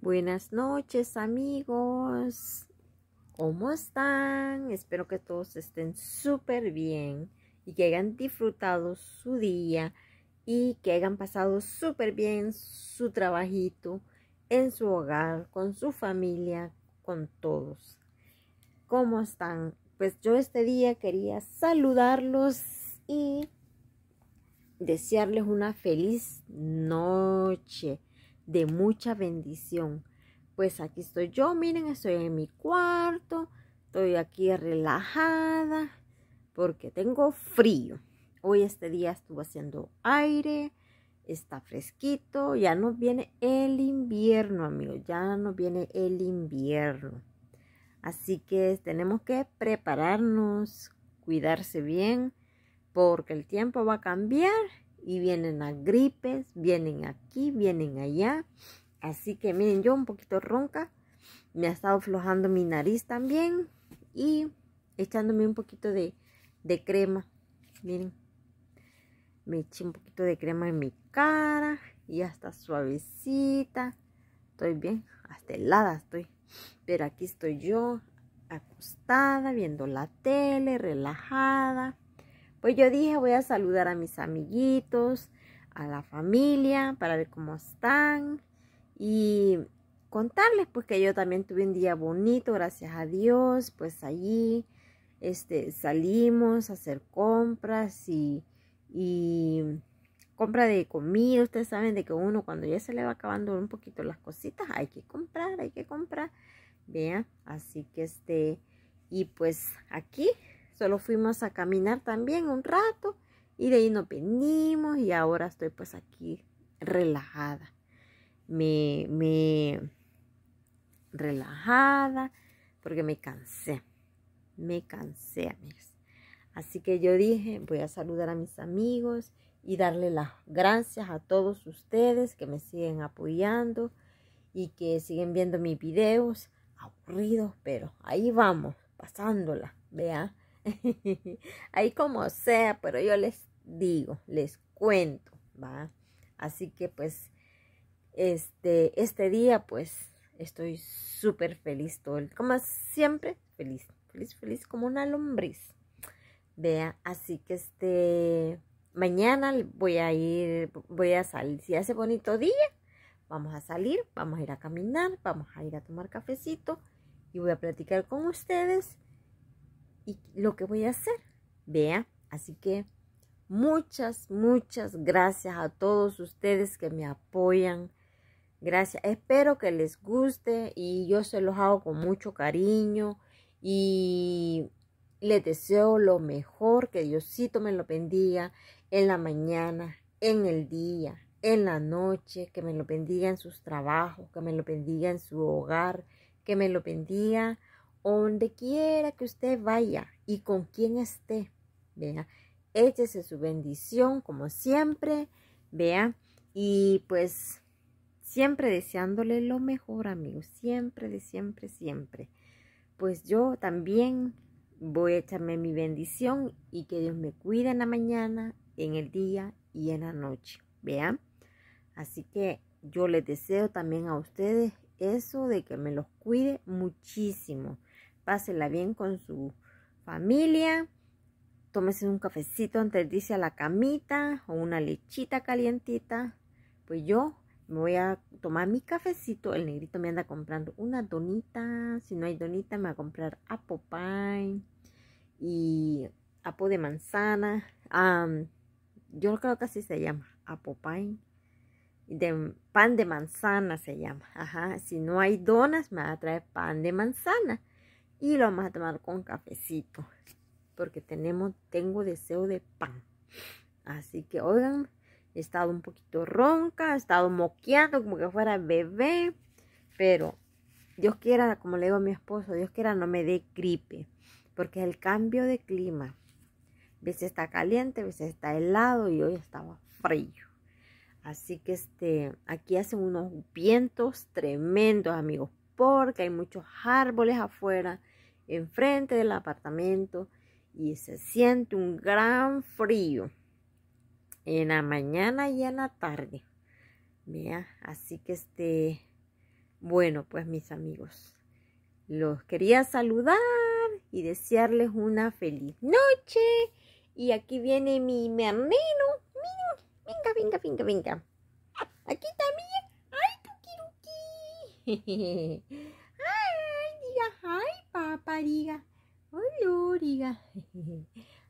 Buenas noches amigos, ¿cómo están? Espero que todos estén súper bien y que hayan disfrutado su día y que hayan pasado súper bien su trabajito en su hogar, con su familia, con todos. ¿Cómo están? Pues yo este día quería saludarlos y desearles una feliz noche de mucha bendición. Pues aquí estoy yo, miren, estoy en mi cuarto, estoy aquí relajada porque tengo frío. Hoy este día estuvo haciendo aire, está fresquito, ya nos viene el invierno, amigos, ya nos viene el invierno. Así que tenemos que prepararnos, cuidarse bien, porque el tiempo va a cambiar y vienen a gripes, vienen aquí, vienen allá. Así que miren, yo un poquito ronca, me ha estado aflojando mi nariz también y echándome un poquito de, de crema. Miren, me eché un poquito de crema en mi cara y ya está suavecita. Estoy bien, hasta helada estoy. Pero aquí estoy yo, acostada, viendo la tele, relajada. Pues yo dije, voy a saludar a mis amiguitos, a la familia, para ver cómo están y contarles pues que yo también tuve un día bonito, gracias a Dios, pues allí este, salimos a hacer compras y, y compra de comida, ustedes saben de que uno cuando ya se le va acabando un poquito las cositas, hay que comprar, hay que comprar, vean, así que este, y pues aquí Solo fuimos a caminar también un rato y de ahí nos venimos y ahora estoy pues aquí relajada. Me, me relajada porque me cansé. Me cansé, amigas. Así que yo dije, voy a saludar a mis amigos y darle las gracias a todos ustedes que me siguen apoyando y que siguen viendo mis videos aburridos, pero ahí vamos, pasándola, vea. Ahí como sea, pero yo les digo, les cuento, ¿va? Así que pues, este, este día pues estoy súper feliz todo el, como siempre, feliz, feliz, feliz como una lombriz. Vea, así que este, mañana voy a ir, voy a salir, si hace bonito día, vamos a salir, vamos a ir a caminar, vamos a ir a tomar cafecito y voy a platicar con ustedes y lo que voy a hacer. Vea, así que muchas, muchas gracias a todos ustedes que me apoyan. Gracias, espero que les guste y yo se los hago con mucho cariño y les deseo lo mejor, que Diosito me lo bendiga en la mañana, en el día, en la noche, que me lo bendiga en sus trabajos, que me lo bendiga en su hogar, que me lo bendiga donde quiera que usted vaya y con quien esté, vea, échese su bendición como siempre, vea, y pues siempre deseándole lo mejor, amigos, siempre, de siempre, siempre. Pues yo también voy a echarme mi bendición y que Dios me cuide en la mañana, en el día y en la noche, vea. Así que yo les deseo también a ustedes eso de que me los cuide muchísimo pásela bien con su familia, tómese un cafecito antes de irse a la camita o una lechita calientita. Pues yo me voy a tomar mi cafecito. El negrito me anda comprando una donita. Si no hay donita, me va a comprar apple pie y apo de manzana. yo creo que así se llama, apple pie. De pan de manzana se llama. Ajá. Si no hay donas, me va a traer pan de manzana y lo vamos a tomar con cafecito porque tenemos tengo deseo de pan así que oigan he estado un poquito ronca he estado moqueando como que fuera bebé pero Dios quiera como le digo a mi esposo Dios quiera no me dé gripe porque el cambio de clima a veces está caliente a veces está helado y hoy estaba frío así que este aquí hacen unos vientos tremendos amigos porque hay muchos árboles afuera enfrente del apartamento y se siente un gran frío en la mañana y en la tarde. Mira, así que este, bueno, pues mis amigos, los quería saludar y desearles una feliz noche. Y aquí viene mi mernero. Venga, venga, venga, venga. Aquí también. ¡Ay, tuquiruqui!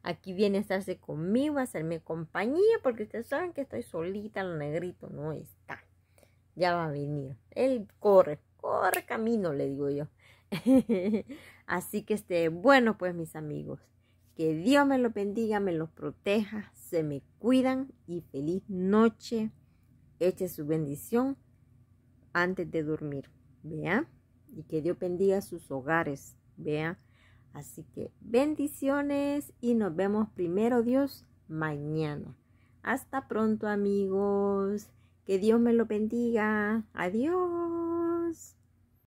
Aquí viene a estarse conmigo, a hacerme compañía, porque ustedes saben que estoy solita, el negrito no está. Ya va a venir. Él corre, corre camino, le digo yo. Así que esté bueno, pues mis amigos, que Dios me los bendiga, me los proteja, se me cuidan y feliz noche. Eche su bendición antes de dormir. Vea, y que Dios bendiga sus hogares vea Así que bendiciones y nos vemos primero Dios mañana. Hasta pronto amigos. Que Dios me lo bendiga. Adiós.